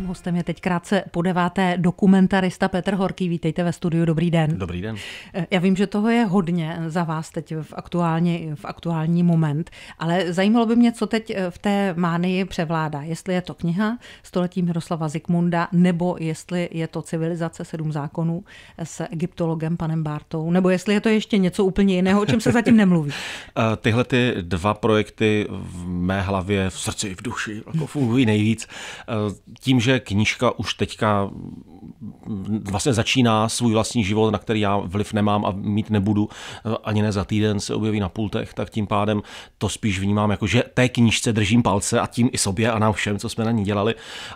Mým hostem je teď krátce po deváté dokumentarista Petr Horký. Vítejte ve studiu, dobrý den. Dobrý den. Eh, já vím, že toho je hodně za vás teď v, aktuální, v aktuální moment, ale zajímalo by mě, co teď eh, v té mánii převládá. Jestli je to kniha Století Miroslava Zikmunda, nebo jestli je to Civilizace sedm zákonů eh, s egyptologem panem Bartou, nebo jestli je to ještě něco úplně jiného, o čem se zatím nemluví. Tyhle ty dva projekty v mé hlavě, v srdci, v duši, jako fungují nejvíc. Tím, že že knížka už teďka vlastně začíná svůj vlastní život, na který já vliv nemám a mít nebudu, eh, ani ne za týden se objeví na pultech, tak tím pádem to spíš vnímám jako, že té knížce držím palce a tím i sobě a nám všem, co jsme na ní dělali.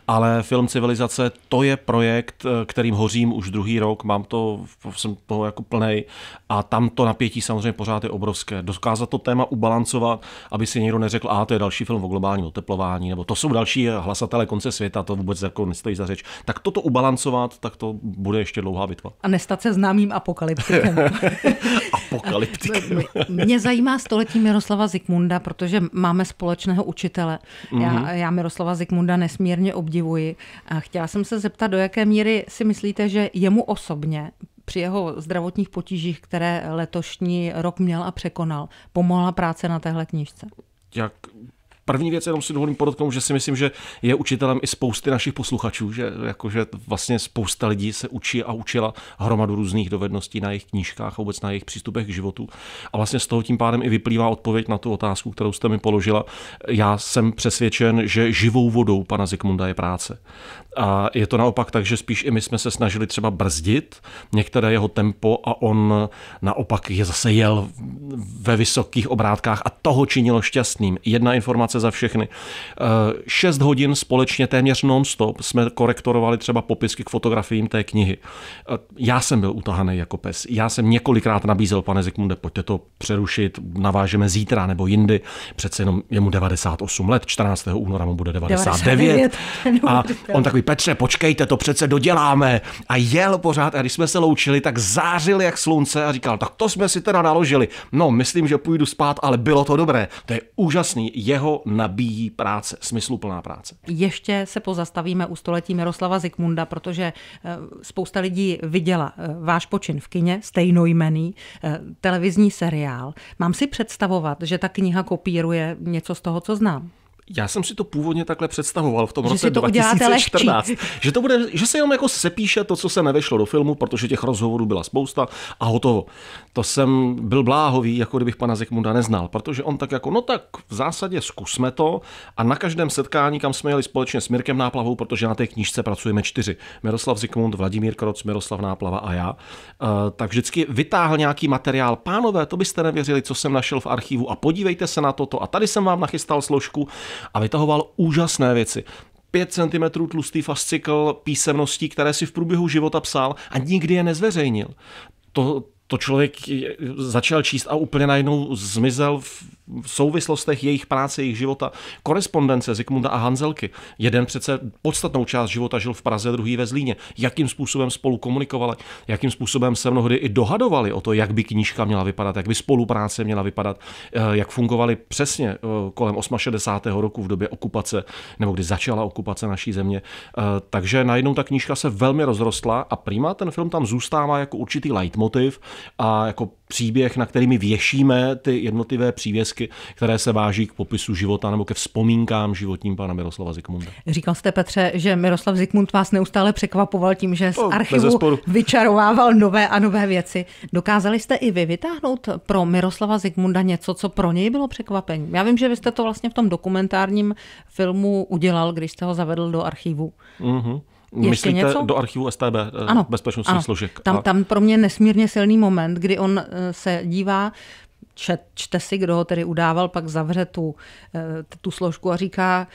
Ale film Civilizace, to je projekt, eh, kterým hořím už druhý rok, mám to, jsem toho jako plnej a tam to napětí samozřejmě pořád je obrovské. Dokázat to téma ubalancovat, aby si někdo neřekl, a to je další film o globálním oteplování, nebo to jsou další hlasatele konce světa, to vůbec jako nestojí za řeč. Tak toto ubalancovat pracovat, tak to bude ještě dlouhá bitva. A nestat se známým apokalyptikem. apokalyptikem. Mě zajímá století Miroslava Zikmunda, protože máme společného učitele. Mm-hmm. Já, mhm. já Miroslava Zikmunda nesmírně obdivuji. A chtěla jsem se zeptat, do jaké míry si myslíte, že jemu osobně při jeho zdravotních potížích, které letošní rok měl a překonal, pomohla práce na téhle knižce? Jak První věc, jenom si dovolím podotknout, že si myslím, že je učitelem i spousty našich posluchačů, že jakože vlastně spousta lidí se učí a učila hromadu různých dovedností na jejich knížkách a vůbec na jejich přístupech k životu. A vlastně z toho tím pádem i vyplývá odpověď na tu otázku, kterou jste mi položila. Já jsem přesvědčen, že živou vodou pana Zikmunda je práce. A je to naopak tak, že spíš i my jsme se snažili třeba brzdit některé jeho tempo a on naopak je zase jel ve vysokých obrátkách a toho činilo šťastným. Jedna informace krátce za všechny. Eh, šest hodin společně téměř non-stop jsme korektorovali třeba popisky k fotografiím té knihy. Eh, já jsem byl utahaný jako pes. Já jsem několikrát nabízel, pane Zikmunde, pojďte to přerušit, navážeme zítra nebo jindy. Přece jenom je mu 98 let, 14. února mu bude 99. 99. A on takový, Petře, počkejte, to přece doděláme. A jel pořád a když jsme se loučili, tak zářil jak slunce a říkal, tak to jsme si teda naložili. No, myslím, že půjdu spát, ale bylo to dobré. To je úžasný. Jeho nabíjí práce, smysluplná práce. Ještě se pozastavíme u století Miroslava Zikmunda, protože eh, spousta lidí viděla eh, váš počin v kině, stejnojmený eh, televizní seriál. Mám si představovat, že ta kniha kopíruje něco z toho, co znám? Já jsem si to původně takhle představoval v tom že roce to 2014, že to bude, že se jenom jako sepíše to, co se nevešlo do filmu, protože těch rozhovorů byla spousta a hotovo. To jsem byl bláhový, jako kdybych pana Zikmunda neznal, protože on tak jako, no tak v zásadě zkusme to a na každém setkání, kam jsme jeli společně s Mirkem Náplavou, protože na té knížce pracujeme čtyři, Miroslav Zikmund, Vladimír Kroc, Miroslav Náplava a já, eh, tak vždycky vytáhl nějaký materiál. Pánové, to byste nevěřili, co jsem našel v archivu a podívejte se na toto a tady jsem vám nachystal složku a vytahoval úžasné věci. 5 cm tlustý fascikl písemností, které si v průběhu života psal a nikdy je nezveřejnil. To, to člověk začal číst a úplně najednou zmizel v souvislostech jejich práce, jejich života. Korespondence Zikmunda a Hanzelky. Jeden přece podstatnou část života žil v Praze, druhý ve Zlíně. Jakým způsobem spolu komunikovali, jakým způsobem se mnohdy i dohadovali o to, jak by knížka měla vypadat, jak by spolupráce měla vypadat, eh, jak fungovali přesně eh, kolem 68. roku v době okupace, nebo kdy začala okupace naší země. Eh, takže najednou ta knížka se velmi rozrostla a prima ten film tam zůstává jako určitý leitmotiv, a jako příběh, na který my věšíme ty jednotlivé přívězky, které se váží k popisu života nebo ke vzpomínkám životním pana Miroslava Zikmunda. Říkal jste, Petře, že Miroslav Zikmund vás neustále překvapoval tím, že z archivu vyčarovával nové a nové věci. Dokázali jste i vy vytáhnout pro Miroslava Zikmunda něco, co pro něj bylo překvapením? Já vím, že vy jste to vlastně v tom dokumentárním filmu udělal, když jste ho zavedl do archivu. Mm-hmm. Ještě Myslíte něco? do archivu STB, eh, ano, bezpečnostních ano. složek. Tam, a... tam pro mě nesmírně silný moment, kdy on eh, se dívá čet, čte si, kdo ho tedy udával, pak zavře tu, eh, tu složku a říká,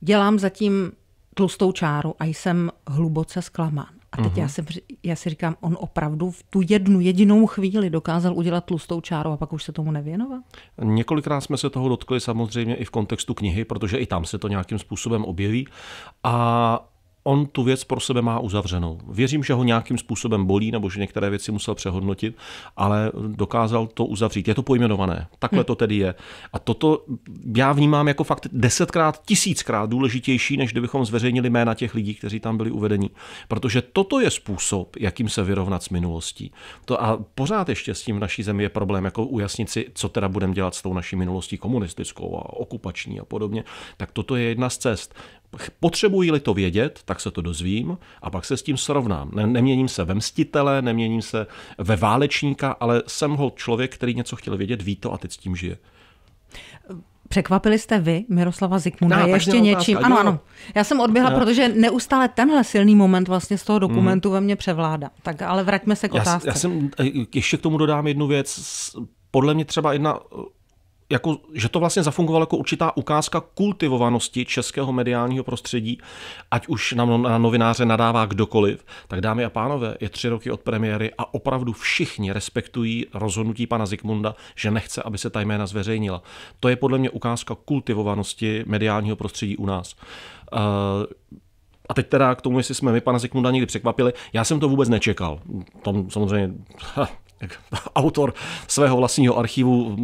dělám zatím tlustou čáru a jsem hluboce zklamán. A teď mhm. já, si, já si říkám, on opravdu v tu jednu jedinou chvíli dokázal udělat tlustou čáru a pak už se tomu nevěnoval? Několikrát jsme se toho dotkli samozřejmě i v kontextu knihy, protože i tam se to nějakým způsobem objeví. A on tu věc pro sebe má uzavřenou. Věřím, že ho nějakým způsobem bolí nebo že některé věci musel přehodnotit, ale dokázal to uzavřít. Je to pojmenované. Takhle hmm. to tedy je. A toto já vnímám jako fakt desetkrát, tisíckrát důležitější, než kdybychom zveřejnili jména těch lidí, kteří tam byli uvedeni. Protože toto je způsob, jakým se vyrovnat s minulostí. To a pořád ještě s tím v naší zemi je problém, jako ujasnit si, co teda budeme dělat s tou naší minulostí komunistickou a okupační a podobně. Tak toto je jedna z cest. Potřebuji-li to vědět, tak se to dozvím a pak se s tím srovnám. neměním se ve mstitele, neměním se ve válečníka, ale jsem ho člověk, který něco chtěl vědět, ví to a teď s tím žije. Překvapili jste vy, Miroslava Zikmunda, no, ještě něčím. Ano, ano. Já jsem odběhla, no. protože neustále tenhle silný moment vlastně z toho mhm. dokumentu mm. ve mně převládá. Tak ale vraťme se k otázce. Já, já jsem, eh, ještě k tomu dodám jednu věc. Podle mě třeba jedna eh, jako, že to vlastně zafungovalo jako určitá ukázka kultivovanosti českého mediálního prostředí, ať už na, na novináře nadává kdokoliv, tak dámy a pánové, je tři roky od premiéry a opravdu všichni respektují rozhodnutí pana Zikmunda, že nechce, aby se ta jména zveřejnila. To je podle mě ukázka kultivovanosti mediálního prostředí u nás. Uh, a teď teda k tomu, jestli jsme my pana Zikmunda někdy překvapili, já jsem to vůbec nečekal. Tom samozřejmě, ha, autor svého vlastního archivu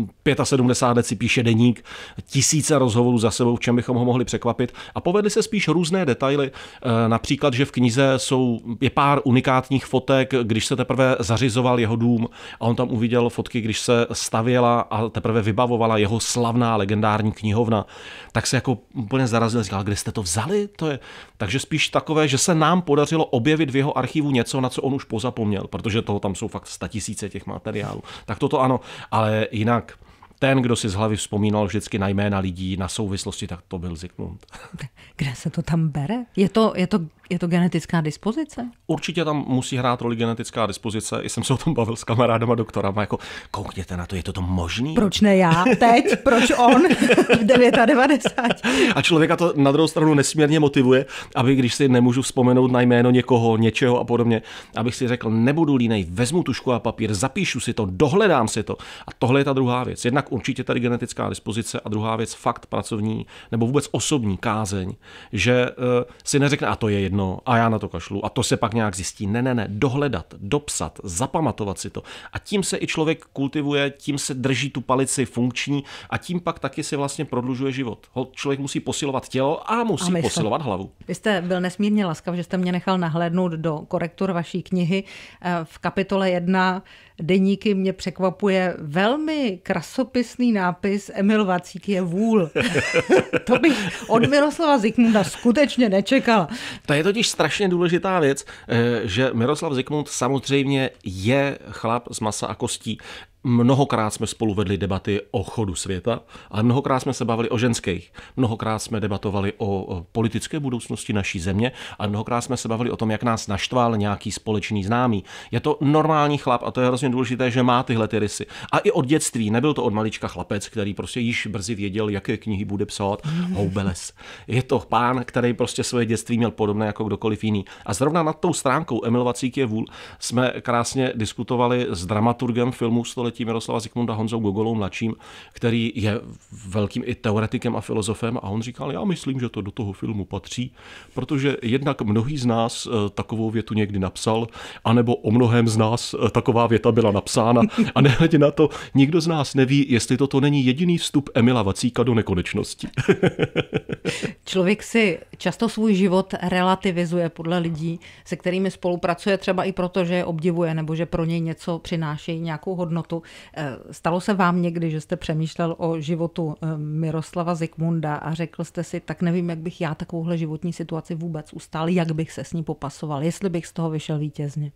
75 let si píše deník, tisíce rozhovorů za sebou, v čem bychom ho mohli překvapit. A povedly se spíš různé detaily, eh, například, že v knize jsou, je pár unikátních fotek, když se teprve zařizoval jeho dům a on tam uviděl fotky, když se stavěla a teprve vybavovala jeho slavná legendární knihovna, tak se jako úplně zarazil, říkal, kde jste to vzali? To je... Takže spíš takové, že se nám podařilo objevit v jeho archivu něco, na co on už pozapomněl, protože toho tam jsou fakt statisíce tisíce těch materiálů. Tak toto ano, ale jinak ten, kdo si z hlavy vzpomínal vždycky na jména lidí, na souvislosti, tak to byl Zikmund. Kde se to tam bere? Je to, je to, je to genetická dispozice? Určitě tam musí hrát roli genetická dispozice. I jsem se o tom bavil s kamarádama doktorama, jako koukněte na to, je to to možný? Proč ne já teď? Proč on v 99? a člověka to na druhou stranu nesmírně motivuje, aby když si nemůžu vzpomenout na jméno někoho, něčeho a podobně, abych si řekl, nebudu línej, vezmu tušku a papír, zapíšu si to, dohledám si to. A tohle je ta druhá věc. Jednak určitě tady genetická dispozice a druhá věc fakt pracovní nebo vůbec osobní kázeň, že eh, si neřekne a to je jedno a já na to kašlu a to se pak nějak zjistí. Ne, ne, ne, dohledat, dopsat, zapamatovat si to a tím se i člověk kultivuje, tím se drží tu palici funkční a tím pak taky si vlastně prodlužuje život. Člověk musí posilovat tělo a musí a posilovat hlavu. Vy jste byl nesmírně laskav, že jste mě nechal nahlédnout do korektur vaší knihy eh, v kapitole 1 deníky mě překvapuje velmi krasopisný nápis Emil Vacík je vůl. to bych od Miroslava Zikmunda skutečně nečekala. To je totiž strašně důležitá věc, eh, že Miroslav Zikmund samozřejmě je chlap z masa a kostí, Mnohokrát jsme spolu vedli debaty o chodu světa, ale mnohokrát jsme se bavili o ženských, mnohokrát jsme debatovali o politické budoucnosti naší země a mnohokrát jsme se bavili o tom, jak nás naštval nějaký společný známý. Je to normální chlap a to je hrozně důležité, že má tyhle ty rysy. A i od dětství nebyl to od malička chlapec, který prostě již brzy věděl, jaké knihy bude psát. Mhm. Houbeles. Je to pán, který prostě svoje dětství měl podobné jako kdokoliv jiný. A zrovna nad tou stránkou Emilovací Vacík vůl jsme krásně diskutovali s dramaturgem filmu Století století Miroslava Zikmunda Honzou Gogolou mladším, který je velkým i teoretikem a filozofem a on říkal, já myslím, že to do toho filmu patří, protože jednak mnohý z nás eh, takovou větu někdy napsal, anebo o mnohem z nás eh, taková věta byla napsána a nehledě na to, nikdo z nás neví, jestli toto není jediný vstup Emila Vacíka do nekonečnosti. Člověk si často svůj život relativizuje podle lidí, se kterými spolupracuje třeba i proto, že je obdivuje nebo že pro něj něco přináší, nějakou hodnotu. Eh, stalo se vám někdy, že jste přemýšlel o životu eh, Miroslava Zikmunda a řekl jste si, tak nevím, jak bych já takovouhle životní situaci vůbec ustál, jak bych se s ní popasoval, jestli bych z toho vyšel vítězně?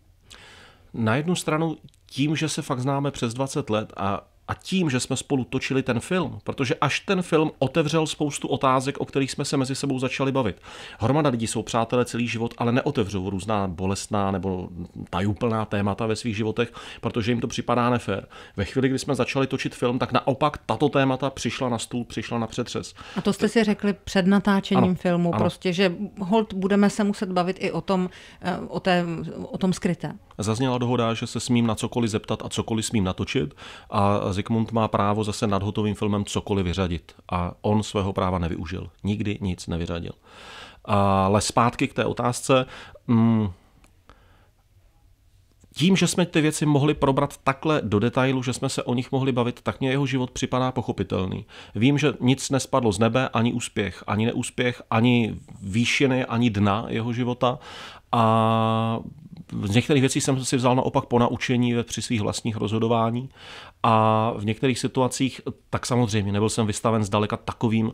Na jednu stranu tím, že se fakt známe přes 20 let a a tím, že jsme spolu točili ten film, protože až ten film otevřel spoustu otázek, o kterých jsme se mezi sebou začali bavit. Hromada lidí jsou přátelé celý život, ale neotevřou různá bolestná nebo tajuplná témata ve svých životech, protože jim to připadá nefér. Ve chvíli, kdy jsme začali točit film, tak naopak tato témata přišla na stůl, přišla na přetřes. A to jste si řekli před natáčením ano, filmu, ano. prostě, že hold budeme se muset bavit i o tom, eh, o, té, o tom skryté. Zazněla dohoda, že se smím na cokoliv zeptat a cokoliv smím natočit a Zikmund má právo zase nad hotovým filmem cokoliv vyřadit a on svého práva nevyužil. Nikdy nic nevyřadil. Ale zpátky k té otázce. Mm, tím, že jsme ty věci mohli probrat takhle do detailu, že jsme se o nich mohli bavit, tak mě jeho život připadá pochopitelný. Vím, že nic nespadlo z nebe, ani úspěch, ani neúspěch, ani výšiny, ani dna jeho života a z některých věcí jsem si vzal naopak po naučení při svých vlastních rozhodování a v některých situacích, tak samozřejmě nebyl jsem vystaven zdaleka takovým,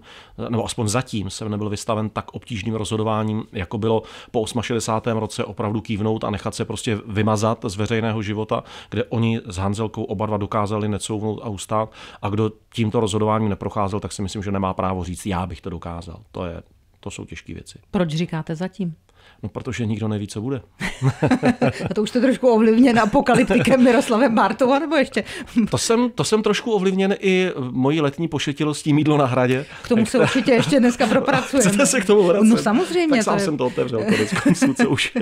nebo aspoň zatím jsem nebyl vystaven tak obtížným rozhodováním, jako bylo po 68. roce opravdu kývnout a nechat se prostě vymazat z veřejného života, kde oni s Hanzelkou oba dva dokázali necouvnout a ustát a kdo tímto rozhodováním neprocházel, tak si myslím, že nemá právo říct, já bych to dokázal. To, je, to jsou těžké věci. Proč říkáte zatím? No, protože nikdo neví, co bude. a to už jste trošku ovlivněn apokalyptikem Miroslavem Bartova, nebo ještě? to, jsem, to jsem trošku ovlivněn i mojí letní pošetilostí mídlo na hradě. K tomu se určitě ještě dneska propracujeme. Chcete se k tomu vracet? No samozřejmě. Tak sám je... jsem to otevřel to konců, co už.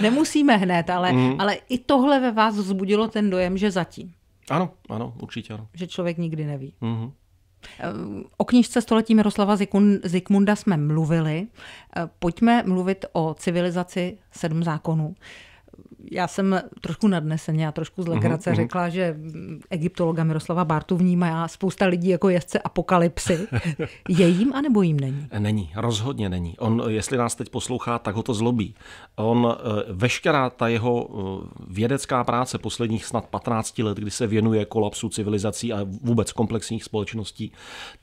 Nemusíme hned, ale, mm. ale i tohle ve vás vzbudilo ten dojem, že zatím. Ano, ano, určitě ano. Že člověk nikdy neví. Mm-hmm. O knižce Století Miroslava Zikmunda jsme mluvili. Pojďme mluvit o civilizaci sedm zákonů já jsem trošku nadneseně a trošku z mhm, legrace mm-hmm. řekla, že egyptologa Miroslava Bartu vnímá spousta lidí jako jezdce apokalypsy. Je jim anebo jim není? Není, rozhodně není. On, jestli nás teď poslouchá, tak ho to zlobí. On, eh, veškerá ta jeho eh, vědecká práce posledních snad 15 let, kdy se věnuje kolapsu civilizací a vůbec komplexních společností,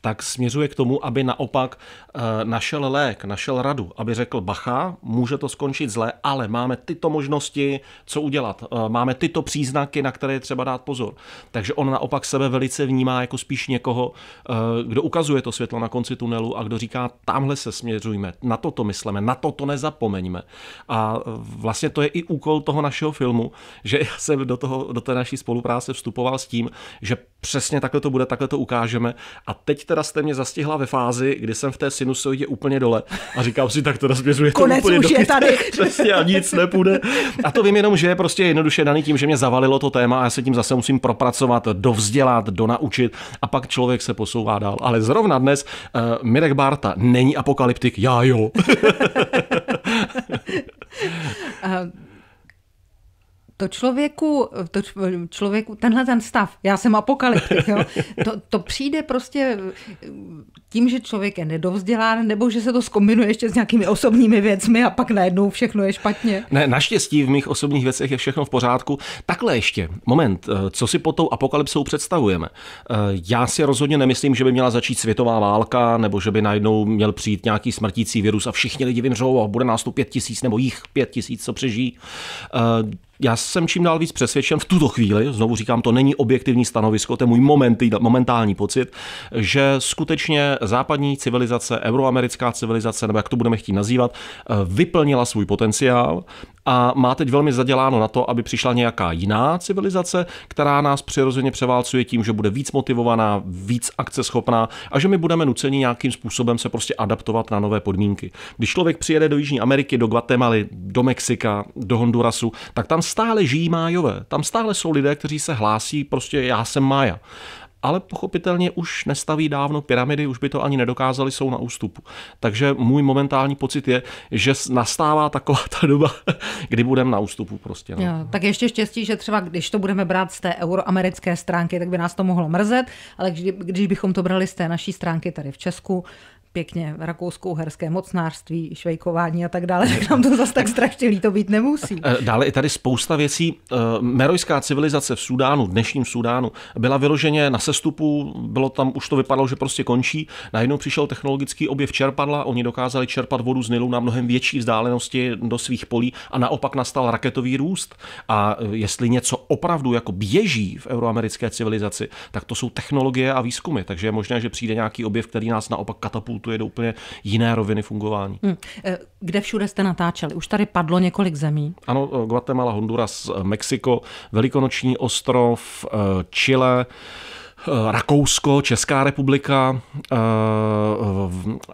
tak směřuje k tomu, aby naopak eh, našel lék, našel radu, aby řekl, bacha, může to skončit zle, ale máme tyto možnosti, co udělat. Eh, máme tyto příznaky, na které je třeba dát pozor. Takže on naopak sebe velice vnímá jako spíš někoho, eh, kdo ukazuje to světlo na konci tunelu a kdo říká, tamhle se směřujme, na toto mysleme, na toto nezapomeňme. A eh, vlastně to je i úkol toho našeho filmu, že já jsem do, toho, do té naší spolupráce vstupoval s tím, že přesně takhle to bude, takhle to ukážeme. A teď teda jste mě zastihla ve fázi, kdy jsem v té sinusoidě úplně dole a říkám si, tak to rozběřuje to Konec úplně už je tady. přesně a nic nepůjde. A to vím jenom, že je prostě jednoduše daný tím, že mě zavalilo to téma a já se tím zase musím propracovat, dovzdělat, donaučit a pak člověk se posouvá dál. Ale zrovna dnes uh, Mirek Barta není apokalyptik, já jo. Eh, to člověku, to člověku, tenhle ten stav, já jsem apokalyptik, jo, to, to přijde prostě eh, tím, že člověk je nedovzdělán, nebo že se to skombinuje ještě s nějakými osobními věcmi a pak najednou všechno je špatně. Ne, naštěstí v mých osobních věcech je všechno v pořádku. Takhle ještě, moment, eh, co si pod tou apokalypsou představujeme? Eh, já si rozhodně nemyslím, že by měla začít světová válka, nebo že by najednou měl přijít nějaký smrtící virus a všichni lidi vymřou a bude nás tu pět tisíc nebo jich pět tisíc, co přežijí já jsem čím dál víc přesvědčen v tuto chvíli, znovu říkám, to není objektivní stanovisko, to je můj moment, momentální pocit, že skutečně západní civilizace, euroamerická civilizace, nebo jak to budeme chtít nazývat, eh, vyplnila svůj potenciál a má teď velmi zaděláno na to, aby přišla nějaká jiná civilizace, která nás přirozeně převálcuje tím, že bude víc motivovaná, víc akceschopná a že my budeme nuceni nějakým způsobem se prostě adaptovat na nové podmínky. Když člověk přijede do Jižní Ameriky, do Guatemaly, do Mexika, do Hondurasu, tak tam stále žijí májové. Tam stále jsou lidé, kteří se hlásí prostě já jsem mája ale pochopitelně už nestaví dávno pyramidy, už by to ani nedokázali, jsou na ústupu. Takže můj momentální pocit je, že nastává taková ta doba, kdy budeme na ústupu prostě. No. Jo, tak ještě štěstí, že třeba když to budeme brát z té euroamerické stránky, tak by nás to mohlo mrzet, ale když, když bychom to brali z té naší stránky tady v Česku, pěkně rakouskou herské mocnářství, švejkování a tak dále, tak nám to zase tak strašně líto být nemusí. Eh, dále i tady spousta věcí. Eh, merojská civilizace v Sudánu, dnešním Sudánu, byla vyloženě na sestupu, bylo tam, už to vypadalo, že prostě končí. Najednou přišel technologický objev čerpadla, oni dokázali čerpat vodu z Nilu na mnohem větší vzdálenosti do svých polí a naopak nastal raketový růst. A eh, jestli něco opravdu jako běží v euroamerické civilizaci, tak to jsou technologie a výzkumy. Takže je možné, že přijde nějaký objev, který nás naopak katapultuje putuje do úplně jiné roviny fungování. Hmm. Eh, kde všude jste natáčeli? Už tady padlo několik zemí. Ano, eh, Guatemala, Honduras, eh, Mexiko, Velikonoční ostrov, Chile, Rakousko, Česká republika,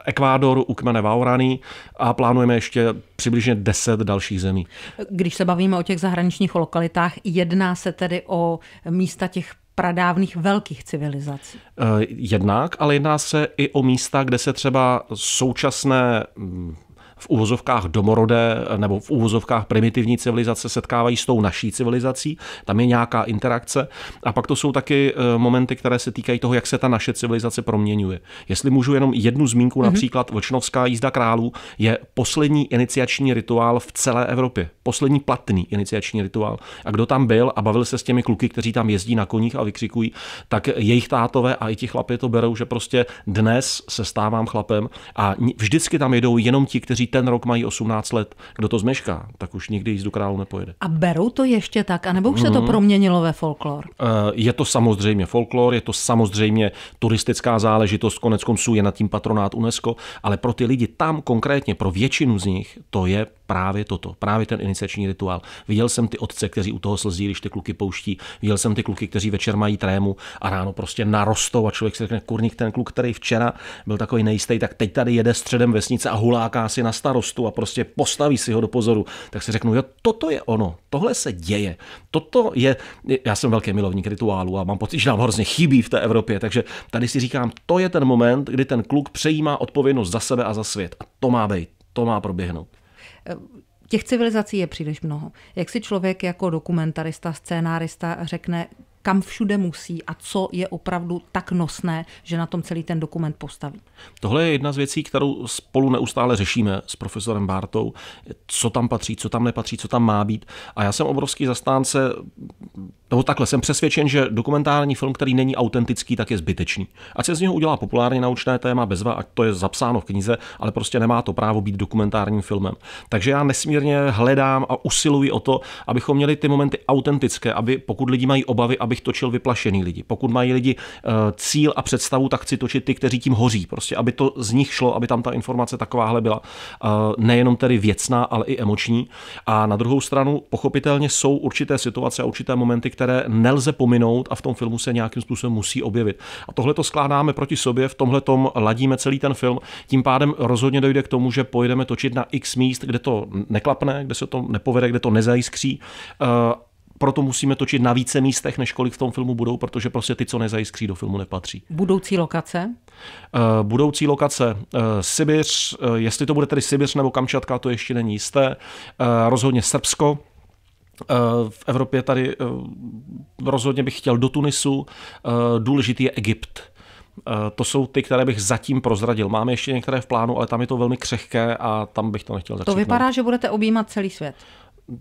Ekvádor u kmene Vaurany a plánujeme ještě přibližně 10 dalších zemí. Když se bavíme o těch zahraničních lokalitách, jedná se tedy o místa těch pradávných velkých civilizací. Eh, jednak, ale jedná se i o místa, kde se třeba současné mm, v úvozovkách domorodé nebo v úvozovkách primitivní civilizace setkávají s tou naší civilizací, tam je nějaká interakce. A pak to jsou taky eh, momenty, které se týkají toho, jak se ta naše civilizace proměňuje. Jestli můžu jenom jednu zmínku, mm-hmm. například Vlčnovská jízda králů je poslední iniciační rituál v celé Evropě. Poslední platný iniciační rituál. A kdo tam byl a bavil se s těmi kluky, kteří tam jezdí na koních a vykřikují, tak jejich tátové a i ti chlapi to berou, že prostě dnes se stávám chlapem a vždycky tam jedou jenom ti, kteří ten rok mají 18 let. Kdo to zmešká, tak už nikdy jízdu králu nepojede. A berou to ještě tak, anebo už se to mhm. proměnilo ve folklor? Eh, je to samozřejmě folklor, je to samozřejmě turistická záležitost, konec konců je nad tím patronát UNESCO, ale pro ty lidi tam konkrétně, pro většinu z nich, to je právě toto, právě ten iniciační rituál. Viděl jsem ty otce, kteří u toho slzí, když ty kluky pouští, viděl jsem ty kluky, kteří večer mají trému a ráno prostě narostou a člověk si řekne, kurník, ten kluk, který včera byl takový nejistý, tak teď tady jede středem vesnice a huláká si na starostu a prostě postaví si ho do pozoru, tak si řeknu, jo, toto je ono, tohle se děje. Toto je, já jsem velký milovník rituálu a mám pocit, že nám hrozně chybí v té Evropě, takže tady si říkám, to je ten moment, kdy ten kluk přejímá odpovědnost za sebe a za svět. A to má být, to má proběhnout. Těch civilizací je příliš mnoho. Jak si člověk jako dokumentarista, scénárista řekne, kam všude musí a co je opravdu tak nosné, že na tom celý ten dokument postaví. Tohle je jedna z věcí, kterou spolu neustále řešíme s profesorem Bartou. co tam patří, co tam nepatří, co tam má být. A já jsem obrovský zastánce nebo takhle, jsem přesvědčen, že dokumentární film, který není autentický, tak je zbytečný. Ať se z něho udělá populárně naučné téma bezva, ať to je zapsáno v knize, ale prostě nemá to právo být dokumentárním filmem. Takže já nesmírně hledám a usiluji o to, abychom měli ty momenty autentické, aby pokud lidi mají obavy, abych točil vyplašený lidi. Pokud mají lidi eh, cíl a představu, tak chci točit ty, kteří tím hoří. Prostě, aby to z nich šlo, aby tam ta informace takováhle byla. Eh, nejenom tedy věcná, ale i emoční. A na druhou stranu, pochopitelně jsou určité situace a určité momenty, které nelze pominout a v tom filmu se nějakým způsobem musí objevit. A tohle to skládáme proti sobě, v tomhle tom ladíme celý ten film. Tím pádem rozhodně dojde k tomu, že pojedeme točit na x míst, kde to neklapne, kde se to nepovede, kde to nezajiskří eh, proto musíme točit na více místech, než kolik v tom filmu budou, protože prostě ty, co nezajskří, do filmu nepatří. Budoucí lokace? Uh, budoucí lokace uh, Sibiř, uh, jestli to bude tedy Sibiř nebo Kamčatka, to ještě není jisté. Uh, rozhodně Srbsko, Eh, v Evropě tady eh, rozhodně bych chtěl do Tunisu, eh, důležitý je Egypt. To jsou ty, které bych zatím prozradil. Máme ještě některé v plánu, ale tam je to velmi křehké a tam bych to nechtěl začít. To no. vypadá, že budete objímat celý svět.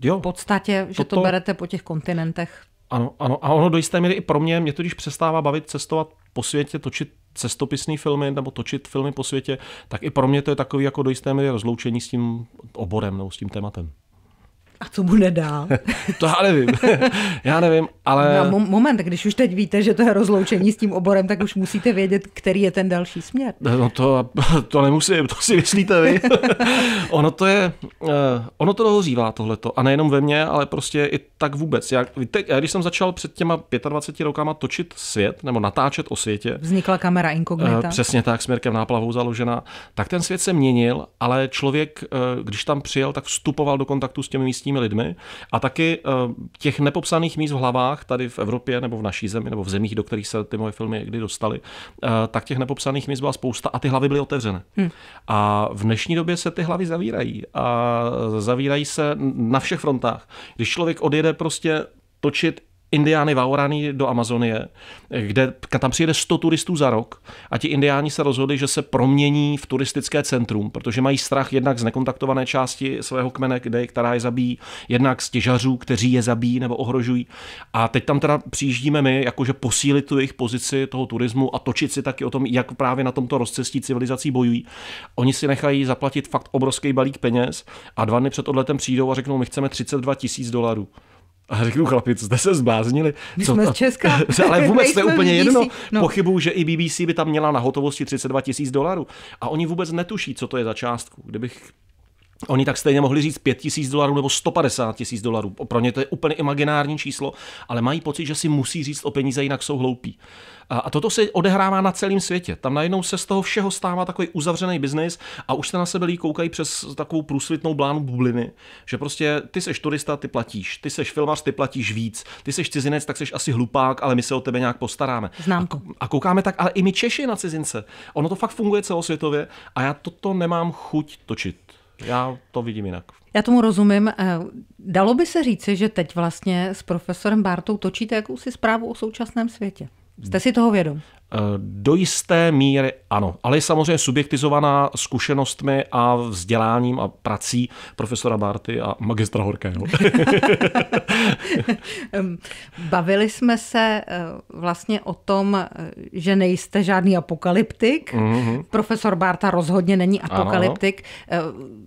Jo. V podstatě, že Toto... to berete po těch kontinentech. Ano, ano, a ono do jisté míry i pro mě, mě to když přestává bavit cestovat po světě, točit cestopisné filmy nebo točit filmy po světě, tak i pro mě to je takový jako do jisté míry rozloučení s tím oborem nebo s tím tématem. A co bude dál? to já nevím. já nevím, ale... No, moment, když už teď víte, že to je rozloučení s tím oborem, tak už musíte vědět, který je ten další směr. No to, to nemusím, to si myslíte vy. ono to je, eh, ono to dohořívá tohleto. A nejenom ve mně, ale prostě i tak vůbec. Já, víte, já když jsem začal před těma 25 rokama točit svět, nebo natáčet o světě. Vznikla kamera inkognita. Eh, přesně tak, směrkem náplavou založená. Tak ten svět se měnil, ale člověk, eh, když tam přijel, tak vstupoval do kontaktu s těmi místními blízkými lidmi a taky eh, těch nepopsaných míst v hlavách tady v Evropě nebo v naší zemi nebo v zemích, do kterých se ty moje filmy kdy dostaly, eh, tak těch nepopsaných míst byla spousta a ty hlavy byly otevřené. Hmm. A v dnešní době se ty hlavy zavírají a zavírají se na všech frontách. Když člověk odjede prostě točit indiány vaorány do Amazonie, kde tam přijede 100 turistů za rok a ti indiáni se rozhodli, že se promění v turistické centrum, protože mají strach jednak z nekontaktované části svého kmene, kde, která je zabíjí, jednak z těžařů, kteří je zabíjí nebo ohrožují. A teď tam teda přijíždíme my, jakože posílit tu jejich pozici toho turismu a točit si taky o tom, jak právě na tomto rozcestí civilizací bojují. Oni si nechají zaplatit fakt obrovský balík peněz a dva dny před odletem přijdou a řeknou, my chceme 32 tisíc dolarů. A řeknu chlapi, jste se zbláznili. My co? jsme z Česka. Ale vůbec to je úplně jedno. No. Pochybuju, že i BBC by tam měla na hotovosti 32 tisíc dolarů. A oni vůbec netuší, co to je za částku. Kdybych Oni tak stejně mohli říct 5 tisíc dolarů nebo 150 tisíc dolarů. Pro ně to je úplně imaginární číslo, ale mají pocit, že si musí říct o peníze, jinak jsou hloupí. A toto se odehrává na celém světě. Tam najednou se z toho všeho stává takový uzavřený biznis a už se na sebe lidi koukají přes takovou průsvitnou blánu bubliny, že prostě ty seš turista, ty platíš, ty seš filmař, ty platíš víc, ty seš cizinec, tak seš asi hlupák, ale my se o tebe nějak postaráme. Znám. A, a koukáme tak, ale i my Češi na cizince. Ono to fakt funguje celosvětově a já toto nemám chuť točit. Já to vidím jinak. Já tomu rozumím. Eh, dalo by se říci, že teď vlastně s profesorem Bartou točíte jakousi zprávu o současném světě. Jste si toho vědom? Eh, do jisté míry ano, ale je samozřejmě subjektizovaná zkušenostmi a vzděláním a prací profesora Barty a magistra Horkého. Bavili jsme se eh, vlastně o tom, eh, že nejste žádný apokalyptik. Mm-hmm. Profesor Barta rozhodně není apokalyptik. Ano.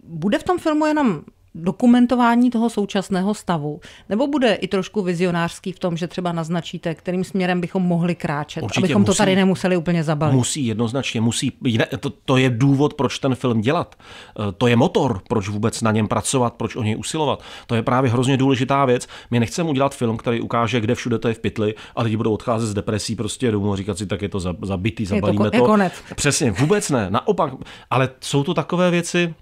Bude v tom filmu jenom dokumentování toho současného stavu? Nebo bude i trošku vizionářský v tom, že třeba naznačíte, kterým směrem bychom mohli kráčet, Určitě abychom musí, to tady nemuseli úplně zabalit? Musí, jednoznačně musí. To, to je důvod, proč ten film dělat. E, to je motor, proč vůbec na něm pracovat, proč o něj usilovat. To je právě hrozně důležitá věc. My nechceme udělat film, který ukáže, kde všude to je v pytli a lidi budou odcházet z depresí prostě domů a říkat si, tak je to zabitý, zabalíme je to. Kon, jako je konec. To. Přesně, vůbec ne. Naopak, ale jsou to takové věci,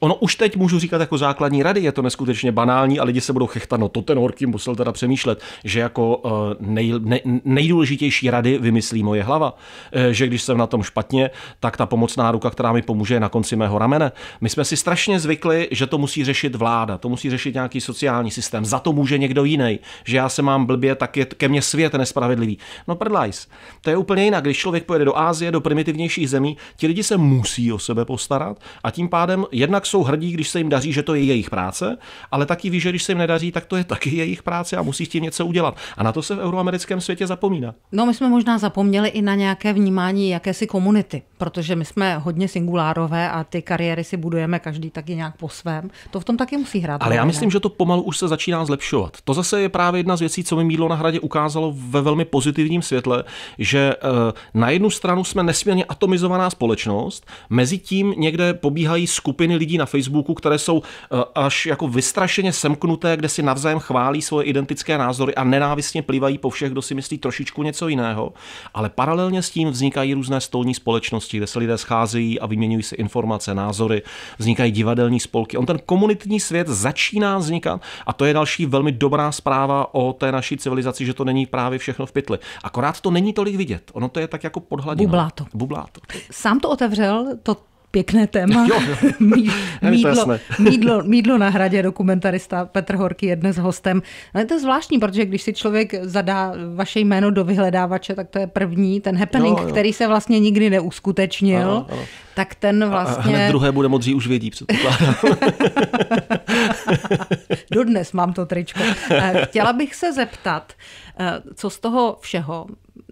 ono už teď můžu říkat jako základní rady, je to neskutečně banální a lidi se budou chechtat, no to ten horký musel teda přemýšlet, že jako eh, nej, ne, nejdůležitější rady vymyslí moje hlava, eh, že když jsem na tom špatně, tak ta pomocná ruka, která mi pomůže, je na konci mého ramene. My jsme si strašně zvykli, že to musí řešit vláda, to musí řešit nějaký sociální systém, za to může někdo jiný, že já se mám blbě, tak je ke mně svět nespravedlivý. No prdlajs, to je úplně jinak, když člověk pojede do Ázie, do primitivnějších zemí, ti lidi se musí o sebe postarat a tím pádem jednak jsou hrdí, když se jim daří, že to je jejich práce, ale taky ví, že když se jim nedaří, tak to je taky jejich práce a musí s tím něco udělat. A na to se v euroamerickém světě zapomíná. No, my jsme možná zapomněli i na nějaké vnímání jakési komunity, protože my jsme hodně singulárové a ty kariéry si budujeme každý taky nějak po svém. To v tom taky musí hrát. Ale já myslím, ne? že to pomalu už se začíná zlepšovat. To zase je právě jedna z věcí, co mi mídlo na hradě ukázalo ve velmi pozitivním světle, že eh, na jednu stranu jsme nesmírně atomizovaná společnost, mezi tím někde pobíhají skupiny lidí na Facebooku, které jsou eh, až jako vystrašeně semknuté, kde si navzájem chválí svoje identické názory a nenávistně plivají po všech, kdo si myslí trošičku něco jiného. Ale paralelně s tím vznikají různé stolní společnosti, kde se lidé scházejí a vyměňují si informace, názory, vznikají divadelní spolky. On ten komunitní svět začíná vznikat a to je další velmi dobrá zpráva o té naší civilizaci, že to není právě všechno v pytli. Akorát to není tolik vidět. Ono to je tak jako podhladina. Bubláto. Bubláto. Sám to otevřel, to pěkné téma. Jo, jo. mídlo, mídlo, mídlo na hradě, dokumentarista Petr Horký je dnes hostem. Ale to je zvláštní, protože když si člověk zadá vaše jméno do vyhledávače, tak to je první, ten happening, jo, jo. který se vlastně nikdy neuskutečnil, ano, ano. tak ten vlastně... A, a vlastně- hned druhé bude modří už vědí, předpokládám. Dodnes mám to tričko. Eh, chtěla bych se zeptat, eh, co z toho všeho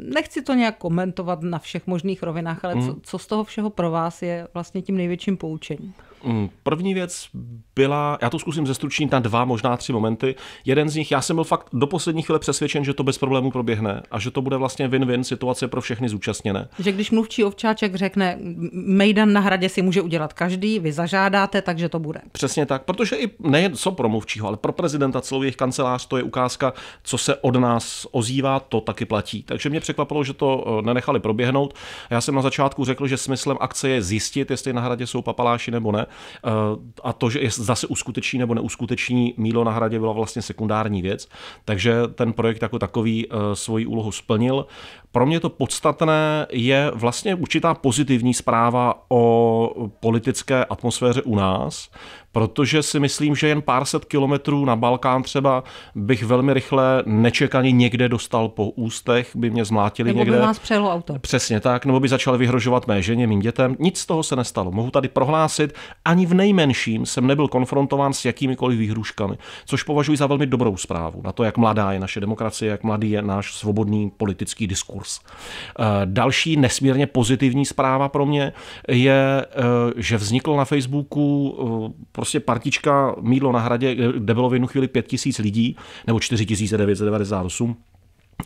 nechci to nějak komentovat na všech možných rovinách, ale mm. co, hmm. co z toho všeho pro vás je vlastně tím největším poučením? Mm, první věc byla, já to zkusím zestručnit na dva, možná tři momenty. Jeden z nich, já jsem byl fakt do poslední chvíle přesvědčen, že to bez problémů proběhne a že to bude vlastně win-win situace pro všechny zúčastněné. Že když mluvčí ovčáček řekne, mejdan na hradě si může udělat každý, vy zažádáte, takže to bude. Přesně tak, protože i nejen co pro mluvčího, ale pro prezidenta celou jejich kancelář, to je ukázka, co se od nás ozývá, to taky platí. Takže mě překvapilo, že to eh, nenechali proběhnout. Já jsem na začátku řekl, že smyslem akce je zjistit, jestli na hradě jsou papaláši nebo ne. Eh, a to, že zase uskuteční nebo neuskuteční mílo na hradě byla vlastně sekundární věc, takže ten projekt jako takový eh, svoji úlohu splnil. Pro mě to podstatné je vlastně určitá pozitivní zpráva o politické atmosféře u nás, protože si myslím, že jen pár set kilometrů na Balkán třeba bych velmi rychle nečekaně někde dostal po ústech, by mě zmlátili nebo někde. Nebo by nás přejelo auto. Přesně tak, nebo by začal vyhrožovat mé ženě, mým dětem. Nic z toho se nestalo. Mohu tady prohlásit, ani v nejmenším jsem nebyl konfrontován s jakýmikoliv výhruškami, což považuji za velmi dobrou zprávu na to, jak mladá je naše demokracie, jak mladý je náš svobodný politický diskurs kurz. Eh, další nesmírně pozitivní zpráva pro mě je, eh, že vznikl na Facebooku eh, prostě partička Mídlo na hradě, kde bylo v jednu chvíli 5000 lidí, nebo 4998,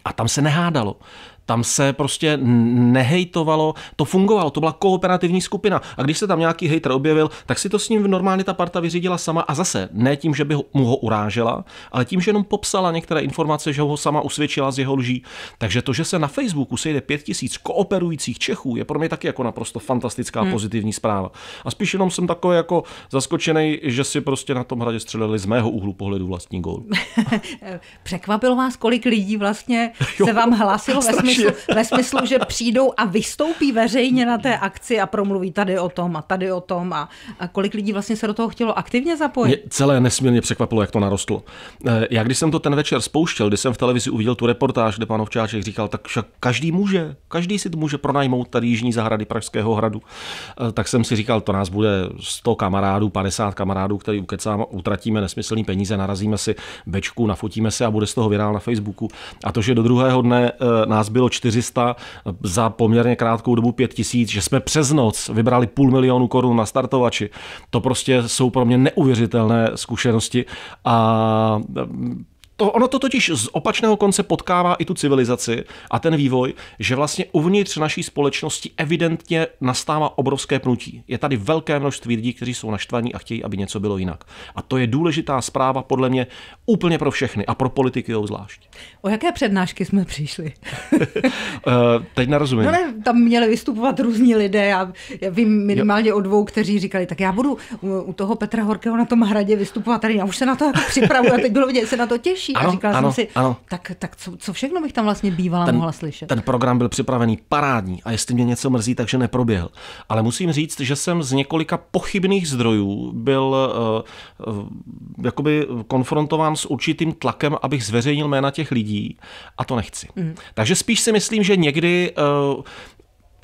a tam se nehádalo. Tam se prostě nehejtovalo, to fungovalo, to byla kooperativní skupina. A když se tam nějaký hejter objevil, tak si to s ním normálně ta parta vyřídila sama a zase ne tím, že by mu ho urážela, ale tím, že jenom popsala některé informace, že ho sama usvědčila z jeho lží. Takže to, že se na Facebooku sejde pět tisíc kooperujících Čechů, je pro mě taky jako naprosto fantastická hmm. pozitivní zpráva. A spíš jenom jsem takový jako zaskočený, že si prostě na tom hradě střelili z mého úhlu pohledu vlastní gól. Překvapilo vás, kolik lidí vlastně jo, se vám hlásilo ve smyslu, smyslu, ve smyslu, že přijdou a vystoupí veřejně na té akci a promluví tady o tom a tady o tom a, a kolik lidí vlastně se do toho chtělo aktivně zapojit. Mě celé nesmírně překvapilo, jak to narostlo. Eh, Já když jsem to ten večer spouštěl, když jsem v televizi uviděl tu reportáž, kde pan Ovčáček říkal, tak však každý může, každý si to může pronajmout tady jižní zahrady Pražského hradu, eh, tak jsem si říkal, to nás bude 100 kamarádů, 50 kamarádů, který ukecám, utratíme nesmyslný peníze, narazíme si bečku, nafotíme se a bude z toho virál na Facebooku. A to, že do druhého dne eh, nás bylo bylo 400 za poměrně krátkou dobu 5 tisíc, že jsme přes noc vybrali půl milionu korun na startovači. To prostě jsou pro mě neuvěřitelné zkušenosti a to, ono to totiž z opačného konce potkává i tu civilizaci a ten vývoj, že vlastně uvnitř naší společnosti evidentně nastává obrovské pnutí. Je tady velké množství lidí, kteří jsou naštvaní a chtějí, aby něco bylo jinak. A to je důležitá zpráva podle mě úplně pro všechny a pro politiky zvlášť. O jaké přednášky jsme přišli? Eh, teď nerozumím. No ne, tam měli vystupovat různí lidé. Já, já vím minimálně jo. o dvou, kteří říkali, tak já budu u toho Petra Horkého na tom hradě vystupovat tady. Já už se na to jako připravuju a teď bylo vidět, se na to těší další. Ano, a říkala ano, jsem si, ano. tak, tak co, co všechno bych tam vlastně bývala ten, mohla slyšet. Ten program byl připravený parádní a jestli mě něco mrzí, takže neproběhl. Ale musím říct, že jsem z několika pochybných zdrojů byl uh, uh, jakoby konfrontován s určitým tlakem, abych zveřejnil jména těch lidí a to nechci. Mm. Takže spíš si myslím, že někdy uh,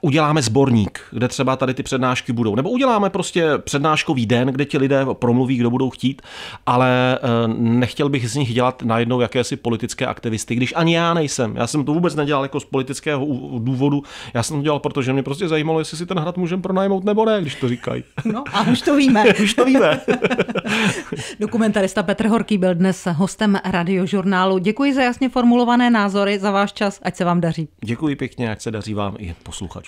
uděláme sborník, kde třeba tady ty přednášky budou. Nebo uděláme prostě přednáškový den, kde ti lidé promluví, kdo budou chtít, ale eh, nechtěl bych z nich dělat najednou jakési politické aktivisty, když ani já nejsem. Já jsem to vůbec nedělal jako z politického důvodu. Já jsem to dělal, protože mě prostě zajímalo, jestli si ten hrad můžeme pronajmout nebo ne, když to říkají. No a už to víme. už to víme. Dokumentarista Petr Horký byl dnes hostem radiožurnálu. Děkuji za jasně formulované názory, za váš čas, ať se vám daří. Děkuji pěkně, ať se daří vám i posluchač